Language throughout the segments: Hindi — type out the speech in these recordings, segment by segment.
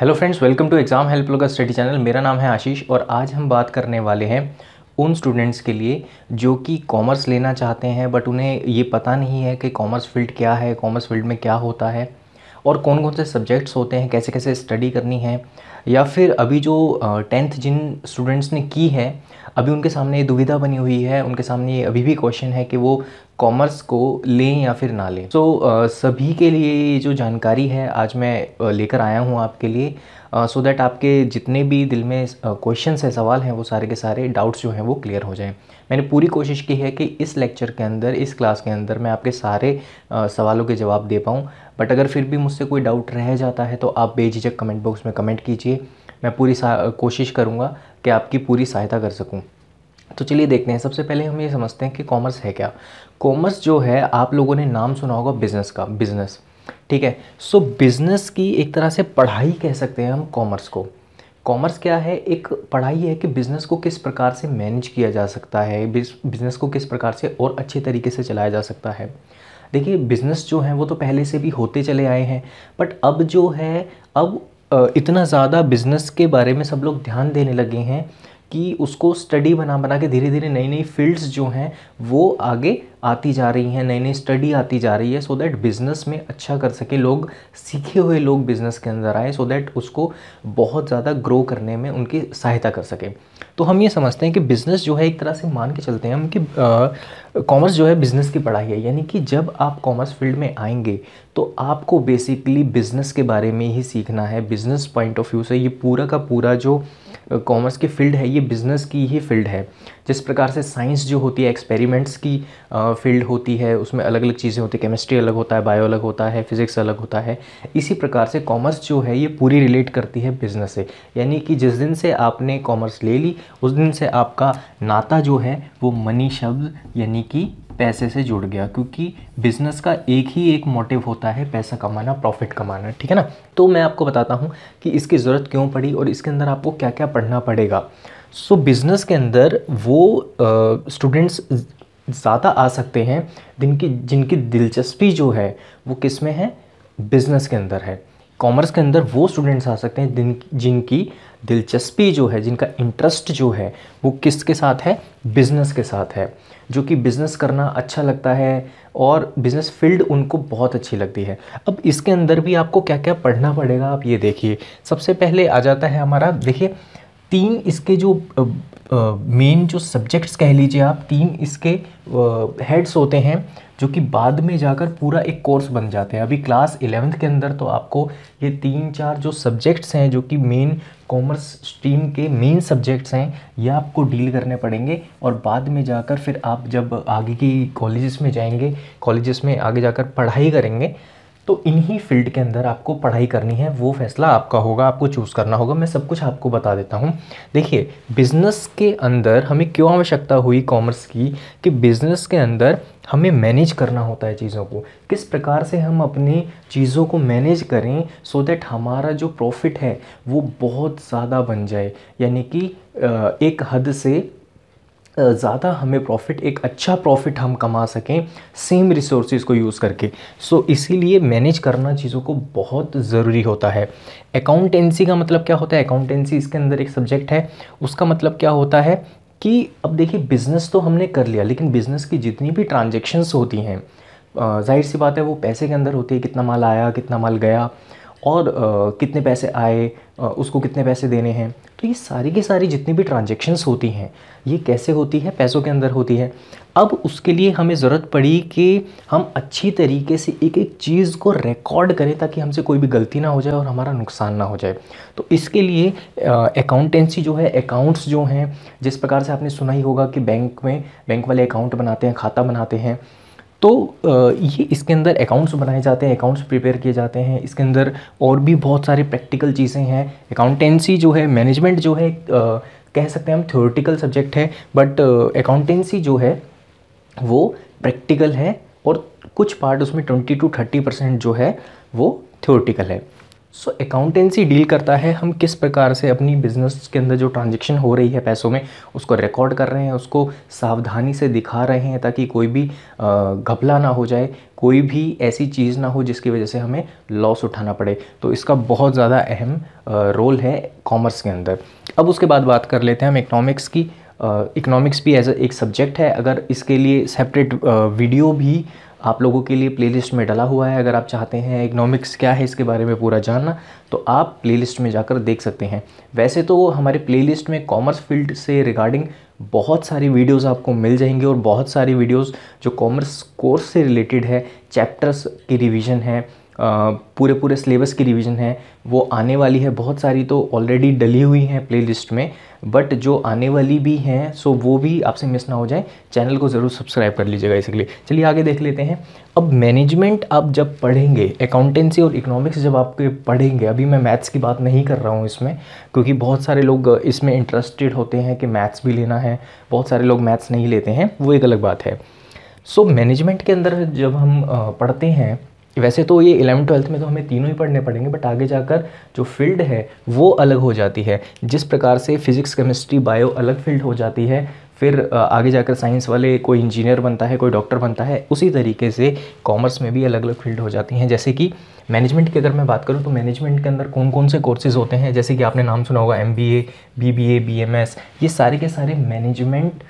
hello friends welcome to exam help लोग स्टडी चैनल मेरा नाम है आशीष और आज हम बात करने वाले हैं उन स्टूडेंट्स के लिए जो कि कॉमर्स लेना चाहते हैं बट उन्हें ये पता नहीं है कि कॉमर्स फील्ड क्या है कॉमर्स फील्ड में क्या होता है और कौन कौन से सब्जेक्ट्स होते हैं कैसे कैसे स्टडी करनी है या फिर अभी जो टेंथ जिन स्टूडेंट्स ने की है अभी उनके सामने ये दुविधा बनी हुई है उनके सामने ये अभी भी क्वेश्चन है कि वो कॉमर्स को लें या फिर ना लें सो so, सभी के लिए ये जो जानकारी है आज मैं लेकर आया हूँ आपके लिए सो uh, दैट so आपके जितने भी दिल में क्वेश्चन uh, है सवाल हैं वो सारे के सारे डाउट्स जो हैं वो क्लियर हो जाएं मैंने पूरी कोशिश की है कि इस लेक्चर के अंदर इस क्लास के अंदर मैं आपके सारे uh, सवालों के जवाब दे पाऊँ बट अगर फिर भी मुझसे कोई डाउट रह जाता है तो आप बेझिझक कमेंट बॉक्स में कमेंट कीजिए मैं पूरी कोशिश करूँगा कि आपकी पूरी सहायता कर सकूँ तो चलिए देखते हैं सबसे पहले हम ये समझते हैं कि कॉमर्स है क्या कॉमर्स जो है आप लोगों ने नाम सुना होगा बिज़नेस का बिज़नेस ठीक है सो बिज़नेस की एक तरह से पढ़ाई कह सकते हैं हम कॉमर्स को कॉमर्स क्या है एक पढ़ाई है कि बिज़नेस को किस प्रकार से मैनेज किया जा सकता है बिज़नेस को किस प्रकार से और अच्छे तरीके से चलाया जा सकता है देखिए बिज़नेस जो है वो तो पहले से भी होते चले आए हैं बट अब जो है अब इतना ज़्यादा बिज़नेस के बारे में सब लोग ध्यान देने लगे हैं कि उसको स्टडी बना बना के धीरे धीरे नई नई फील्ड्स जो हैं वो आगे आती जा रही हैं नई नई स्टडी आती जा रही है सो दैट बिज़नेस में अच्छा कर सके लोग सीखे हुए लोग बिज़नेस के अंदर आए सो दैट उसको बहुत ज़्यादा ग्रो करने में उनकी सहायता कर सके तो हम ये समझते हैं कि बिज़नेस जो है एक तरह से मान के चलते हैं हम कि कॉमर्स जो है बिज़नेस की पढ़ाई है यानी कि जब आप कॉमर्स फील्ड में आएंगे तो आपको बेसिकली बिज़नेस के बारे में ही सीखना है बिज़नेस पॉइंट ऑफ व्यू से ये पूरा का पूरा जो कॉमर्स की फ़ील्ड है ये बिज़नेस की ही फील्ड है जिस प्रकार से साइंस जो होती है एक्सपेरिमेंट्स की आ, फील्ड होती है उसमें अलग अलग चीज़ें होती है केमिस्ट्री अलग होता है बायो अलग होता है फिज़िक्स अलग होता है इसी प्रकार से कॉमर्स जो है ये पूरी रिलेट करती है बिज़नेस से यानी कि जिस दिन से आपने कॉमर्स ले ली उस दिन से आपका नाता जो है वो मनी शब्द यानी कि पैसे से जुड़ गया क्योंकि बिज़नेस का एक ही एक मोटिव होता है पैसा कमाना प्रॉफिट कमाना ठीक है ना तो मैं आपको बताता हूँ कि इसकी ज़रूरत क्यों पड़ी और इसके अंदर आपको क्या क्या पढ़ना पड़ेगा सो so, बिज़नेस के अंदर वो स्टूडेंट्स ज़्यादा आ सकते हैं जिनकी जिनकी दिलचस्पी जो है वो किस में है बिज़नेस के अंदर है कॉमर्स के अंदर वो स्टूडेंट्स आ सकते हैं जिन जिनकी दिलचस्पी जो है जिनका इंटरेस्ट जो है वो किसके साथ है बिज़नेस के साथ है जो कि बिज़नेस करना अच्छा लगता है और बिज़नेस फील्ड उनको बहुत अच्छी लगती है अब इसके अंदर भी आपको क्या क्या पढ़ना पड़ेगा आप ये देखिए सबसे पहले आ जाता है हमारा देखिए तीन इसके जो मेन जो सब्जेक्ट्स कह लीजिए आप तीन इसके हेड्स होते हैं जो कि बाद में जाकर पूरा एक कोर्स बन जाते हैं अभी क्लास इलेवेंथ के अंदर तो आपको ये तीन चार जो सब्जेक्ट्स हैं जो कि मेन कॉमर्स स्ट्रीम के मेन सब्जेक्ट्स हैं ये आपको डील करने पड़ेंगे और बाद में जाकर फिर आप जब आगे की कॉलेजेस में जाएंगे कॉलेजेस में आगे जाकर पढ़ाई करेंगे तो इन्हीं फील्ड के अंदर आपको पढ़ाई करनी है वो फैसला आपका होगा आपको चूज़ करना होगा मैं सब कुछ आपको बता देता हूँ देखिए बिज़नेस के अंदर हमें क्यों आवश्यकता हुई कॉमर्स की कि बिज़नेस के अंदर हमें मैनेज करना होता है चीज़ों को किस प्रकार से हम अपनी चीज़ों को मैनेज करें सो दैट हमारा जो प्रॉफिट है वो बहुत ज़्यादा बन जाए यानी कि एक हद से ज़्यादा हमें प्रॉफिट एक अच्छा प्रॉफिट हम कमा सकें सेम रिसोर्स को यूज़ करके सो so, इसीलिए मैनेज करना चीज़ों को बहुत ज़रूरी होता है अकाउंटेंसी का मतलब क्या होता है अकाउंटेंसी इसके अंदर एक सब्जेक्ट है उसका मतलब क्या होता है कि अब देखिए बिज़नेस तो हमने कर लिया लेकिन बिज़नेस की जितनी भी ट्रांजेक्शन्स होती हैं जाहिर सी बात है वो पैसे के अंदर होती है कितना माल आया कितना माल गया और आ, कितने पैसे आए आ, उसको कितने पैसे देने हैं तो ये सारी की सारी जितनी भी ट्रांजेक्शन्स होती हैं ये कैसे होती है पैसों के अंदर होती है अब उसके लिए हमें ज़रूरत पड़ी कि हम अच्छी तरीके से एक एक चीज़ को रिकॉर्ड करें ताकि हमसे कोई भी गलती ना हो जाए और हमारा नुकसान ना हो जाए तो इसके लिए अकाउंटेंसी जो है अकाउंट्स जो हैं जिस प्रकार से आपने सुना ही होगा कि बैंक में बैंक वाले अकाउंट बनाते हैं खाता बनाते हैं तो ये इसके अंदर अकाउंट्स बनाए जाते हैं अकाउंट्स प्रिपेयर किए जाते हैं इसके अंदर और भी बहुत सारे प्रैक्टिकल चीज़ें हैं अकाउंटेंसी जो है मैनेजमेंट जो है कह सकते हैं हम थ्योरेटिकल सब्जेक्ट है बट अकाउंटेंसी जो है वो प्रैक्टिकल है और कुछ पार्ट उसमें ट्वेंटी टू थर्टी परसेंट जो है वो थ्योरेटिकल है सो अकाउंटेंसी डील करता है हम किस प्रकार से अपनी बिज़नेस के अंदर जो ट्रांजेक्शन हो रही है पैसों में उसको रिकॉर्ड कर रहे हैं उसको सावधानी से दिखा रहे हैं ताकि कोई भी घपला ना हो जाए कोई भी ऐसी चीज़ ना हो जिसकी वजह से हमें लॉस उठाना पड़े तो इसका बहुत ज़्यादा अहम रोल है कॉमर्स के अंदर अब उसके बाद बात कर लेते हैं हम इकनॉमिक्स की इकनॉमिक्स भी एज एक सब्जेक्ट है अगर इसके लिए सेपरेट वीडियो भी आप लोगों के लिए प्लेलिस्ट में डला हुआ है अगर आप चाहते हैं इकनॉमिक्स क्या है इसके बारे में पूरा जानना तो आप प्लेलिस्ट में जाकर देख सकते हैं वैसे तो हमारे प्लेलिस्ट में कॉमर्स फील्ड से रिगार्डिंग बहुत सारी वीडियोस आपको मिल जाएंगे और बहुत सारी वीडियोस जो कॉमर्स कोर्स से रिलेटेड है चैप्टर्स की रिवीजन है पूरे पूरे सिलेबस की रिवीजन है वो आने वाली है बहुत सारी तो ऑलरेडी डली हुई हैं प्लेलिस्ट में बट जो आने वाली भी हैं सो वो भी आपसे मिस ना हो जाए चैनल को ज़रूर सब्सक्राइब कर लीजिएगा इसके लिए चलिए आगे देख लेते हैं अब मैनेजमेंट आप जब पढ़ेंगे अकाउंटेंसी और इकोनॉमिक्स जब आपके पढ़ेंगे अभी मैं मैथ्स की बात नहीं कर रहा हूँ इसमें क्योंकि बहुत सारे लोग इसमें इंटरेस्टेड होते हैं कि मैथ्स भी लेना है बहुत सारे लोग मैथ्स नहीं लेते हैं वो एक अलग बात है सो so, मैनेजमेंट के अंदर जब हम पढ़ते हैं वैसे तो ये इलेवन ट्वेल्थ में तो हमें तीनों ही पढ़ने पड़ेंगे बट आगे जाकर जो फील्ड है वो अलग हो जाती है जिस प्रकार से फिज़िक्स केमिस्ट्री बायो अलग फील्ड हो जाती है फिर आगे जाकर साइंस वाले कोई इंजीनियर बनता है कोई डॉक्टर बनता है उसी तरीके से कॉमर्स में भी अलग अलग फील्ड हो जाती हैं जैसे कि मैनेजमेंट की अगर मैं बात करूँ तो मैनेजमेंट के अंदर कौन कौन से कोर्सेज़ होते हैं जैसे कि आपने नाम सुना होगा M B A B B A B M S ये सारे के सारे मैनेजमेंट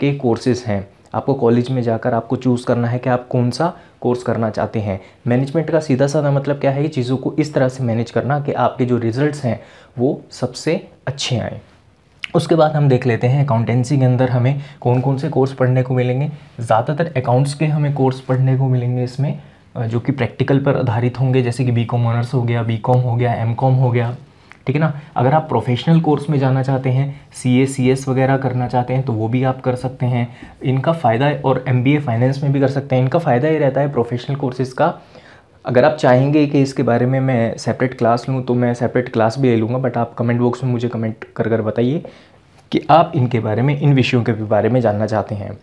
के कोर्सेज़ हैं आपको कॉलेज में जाकर आपको चूज़ करना है कि आप कौन सा कोर्स करना चाहते हैं मैनेजमेंट का सीधा साधा मतलब क्या है ये चीज़ों को इस तरह से मैनेज करना कि आपके जो रिजल्ट्स हैं वो सबसे अच्छे आएँ उसके बाद हम देख लेते हैं अकाउंटेंसी के अंदर हमें कौन कौन से कोर्स पढ़ने को मिलेंगे ज़्यादातर अकाउंट्स के हमें कोर्स पढ़ने को मिलेंगे इसमें जो कि प्रैक्टिकल पर आधारित होंगे जैसे कि बी कॉम ऑनर्स हो गया बी कॉम हो गया एम कॉम हो गया ठीक है ना अगर आप प्रोफेशनल कोर्स में जाना चाहते हैं सी ए सी एस वगैरह करना चाहते हैं तो वो भी आप कर सकते हैं इनका फ़ायदा और एम बी ए फाइनेंस में भी कर सकते हैं इनका फ़ायदा ये रहता है प्रोफेशनल कोर्सेज़ का अगर आप चाहेंगे कि इसके बारे में मैं सेपरेट क्लास लूँ तो मैं सेपरेट क्लास भी ले लूँगा बट आप कमेंट बॉक्स में मुझे कमेंट कर कर बताइए कि आप इनके बारे में इन विषयों के बारे में जानना चाहते हैं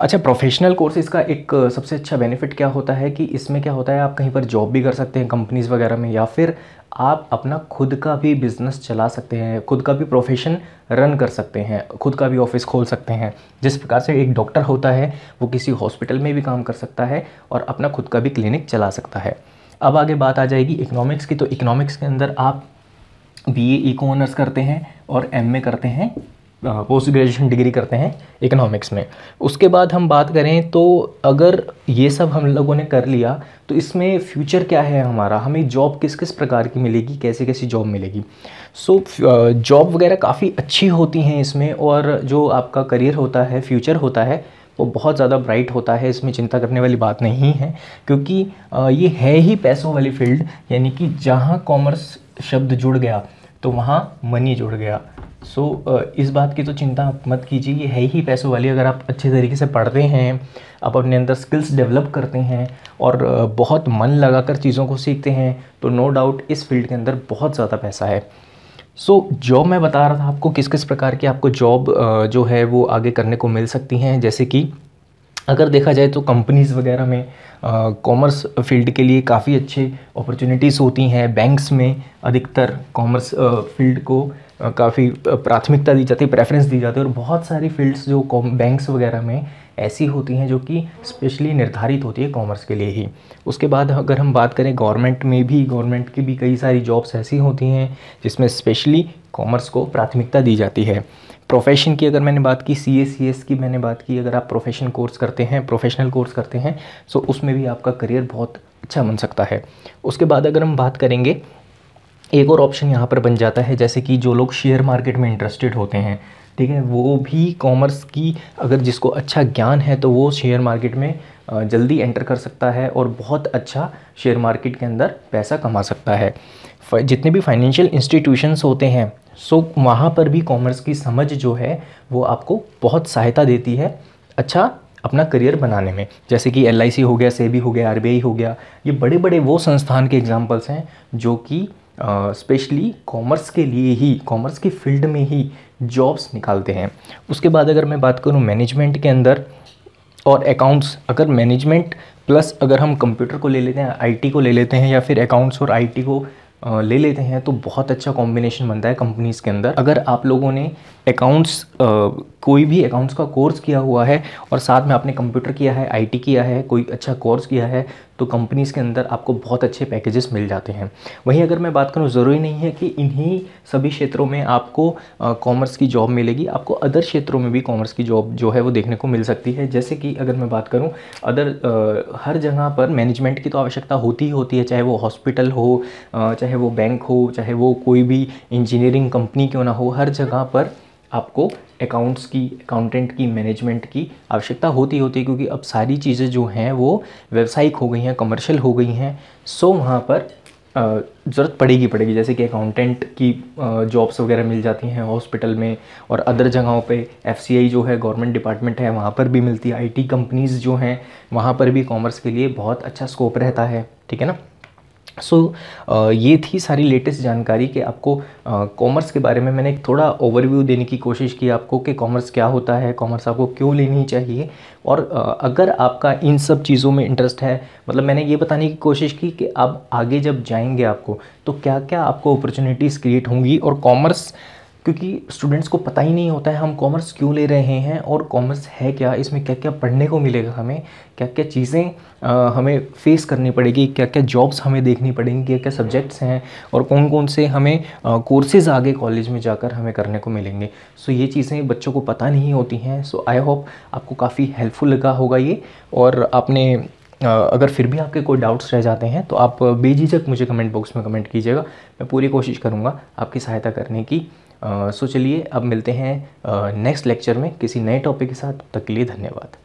अच्छा प्रोफेशनल कोर्स इसका एक सबसे अच्छा बेनिफिट क्या होता है कि इसमें क्या होता है आप कहीं पर जॉब भी कर सकते हैं कंपनीज़ वगैरह में या फिर आप अपना खुद का भी बिज़नेस चला सकते हैं खुद का भी प्रोफेशन रन कर सकते हैं खुद का भी ऑफिस खोल सकते हैं जिस प्रकार से एक डॉक्टर होता है वो किसी हॉस्पिटल में भी काम कर सकता है और अपना खुद का भी क्लिनिक चला सकता है अब आगे बात आ जाएगी इकनॉमिक्स की तो इकनॉमिक्स के अंदर आप बी ए इको ऑनर्स करते हैं और एम करते हैं पोस्ट ग्रेजुएशन डिग्री करते हैं इकोनॉमिक्स में उसके बाद हम बात करें तो अगर ये सब हम लोगों ने कर लिया तो इसमें फ्यूचर क्या है हमारा हमें जॉब किस किस प्रकार की मिलेगी कैसी कैसी जॉब मिलेगी सो जॉब वगैरह काफ़ी अच्छी होती हैं इसमें और जो आपका करियर होता है फ्यूचर होता है वो बहुत ज़्यादा ब्राइट होता है इसमें चिंता करने वाली बात नहीं है क्योंकि ये है ही पैसों वाली फील्ड यानी कि जहाँ कॉमर्स शब्द जुड़ गया तो वहाँ मनी जुड़ गया सो so, uh, इस बात की तो चिंता आप मत कीजिए ये है ही पैसों वाली अगर आप अच्छे तरीके से पढ़ते हैं आप अपने अंदर स्किल्स डेवलप करते हैं और uh, बहुत मन लगाकर चीज़ों को सीखते हैं तो नो डाउट इस फील्ड के अंदर बहुत ज़्यादा पैसा है सो so, जॉब मैं बता रहा था आपको किस किस प्रकार की आपको जॉब uh, जो है वो आगे करने को मिल सकती हैं जैसे कि अगर देखा जाए तो कंपनीज़ वगैरह में कॉमर्स फील्ड के लिए काफ़ी अच्छे अपॉर्चुनिटीज़ होती हैं बैंक्स में अधिकतर कॉमर्स फील्ड को काफ़ी प्राथमिकता दी जाती है प्रेफरेंस दी जाती है और बहुत सारी फील्ड्स जो बैंक्स वगैरह में ऐसी होती हैं जो कि स्पेशली निर्धारित होती है कॉमर्स के लिए ही उसके बाद अगर हम बात करें गवर्नमेंट में भी गवर्नमेंट की भी कई सारी जॉब्स ऐसी होती हैं जिसमें स्पेशली कॉमर्स को प्राथमिकता दी जाती है प्रोफेशन की अगर मैंने बात की सी एस सी एस की मैंने बात की अगर आप प्रोफेशन कोर्स करते हैं प्रोफेशनल कोर्स करते हैं सो उसमें भी आपका करियर बहुत अच्छा बन सकता है उसके बाद अगर हम बात करेंगे एक और ऑप्शन यहाँ पर बन जाता है जैसे कि जो लोग शेयर मार्केट में इंटरेस्टेड होते हैं ठीक है वो भी कॉमर्स की अगर जिसको अच्छा ज्ञान है तो वो शेयर मार्केट में जल्दी एंटर कर सकता है और बहुत अच्छा शेयर मार्केट के अंदर पैसा कमा सकता है जितने भी फाइनेंशियल इंस्टीट्यूशंस होते हैं सो वहाँ पर भी कॉमर्स की समझ जो है वो आपको बहुत सहायता देती है अच्छा अपना करियर बनाने में जैसे कि एल हो गया सेबी हो गया आर हो गया ये बड़े बड़े वो संस्थान के एग्जाम्पल्स हैं जो कि स्पेशली कॉमर्स के लिए ही कॉमर्स की फील्ड में ही जॉब्स निकालते हैं उसके बाद अगर मैं बात करूँ मैनेजमेंट के अंदर और अकाउंट्स अगर मैनेजमेंट प्लस अगर हम कंप्यूटर को ले लेते हैं आईटी को ले लेते हैं या फिर अकाउंट्स और आईटी को ले लेते हैं तो बहुत अच्छा कॉम्बिनेशन बनता है कंपनीज़ के अंदर अगर आप लोगों ने अकाउंट्स कोई भी अकाउंट्स का कोर्स किया हुआ है और साथ में आपने कंप्यूटर किया है आईटी किया है कोई अच्छा कोर्स किया है तो कंपनीज़ के अंदर आपको बहुत अच्छे पैकेजेस मिल जाते हैं वहीं अगर मैं बात करूँ ज़रूरी नहीं है कि इन्हीं सभी क्षेत्रों में आपको कॉमर्स की जॉब मिलेगी आपको अदर क्षेत्रों में भी कॉमर्स की जॉब जो है वो देखने को मिल सकती है जैसे कि अगर मैं बात करूँ अदर हर जगह पर मैनेजमेंट की तो आवश्यकता होती ही होती है चाहे वो हॉस्पिटल हो चाहे वो बैंक हो चाहे वो कोई भी इंजीनियरिंग कंपनी क्यों ना हो हर जगह पर आपको अकाउंट्स की अकाउंटेंट की मैनेजमेंट की आवश्यकता होती होती है क्योंकि अब सारी चीज़ें जो हैं वो व्यावसायिक हो गई हैं कमर्शियल हो गई हैं सो वहाँ पर ज़रूरत पड़ेगी पड़ेगी जैसे कि अकाउंटेंट की जॉब्स वगैरह मिल जाती हैं हॉस्पिटल में और अदर जगहों पे एफ जो है गवर्नमेंट डिपार्टमेंट है वहाँ पर भी मिलती है आई कंपनीज़ जो हैं वहाँ पर भी कॉमर्स के लिए बहुत अच्छा स्कोप रहता है ठीक है ना सो so, ये थी सारी लेटेस्ट जानकारी कि आपको कॉमर्स के बारे में मैंने एक थोड़ा ओवरव्यू देने की कोशिश की आपको कि कॉमर्स क्या होता है कॉमर्स आपको क्यों लेनी चाहिए और अगर आपका इन सब चीज़ों में इंटरेस्ट है मतलब मैंने ये बताने की कोशिश की कि आप आगे जब जाएंगे आपको तो क्या क्या आपको अपॉर्चुनिटीज़ क्रिएट होंगी और कॉमर्स क्योंकि स्टूडेंट्स को पता ही नहीं होता है हम कॉमर्स क्यों ले रहे हैं और कॉमर्स है क्या इसमें क्या क्या पढ़ने को मिलेगा हमें क्या क्या चीज़ें हमें फेस करनी पड़ेगी क्या क्या जॉब्स हमें देखनी पड़ेंगी क्या क्या सब्जेक्ट्स हैं और कौन कौन से हमें कोर्सेज़ आगे कॉलेज में जाकर हमें करने को मिलेंगे सो ये चीज़ें बच्चों को पता नहीं होती हैं सो आई होप आपको काफ़ी हेल्पफुल लगा होगा ये और आपने अगर फिर भी आपके कोई डाउट्स रह जाते हैं तो आप बेझिझक मुझे कमेंट बॉक्स में कमेंट कीजिएगा मैं पूरी कोशिश करूँगा आपकी सहायता करने की सो चलिए अब मिलते हैं नेक्स्ट लेक्चर में किसी नए टॉपिक के साथ तक के लिए धन्यवाद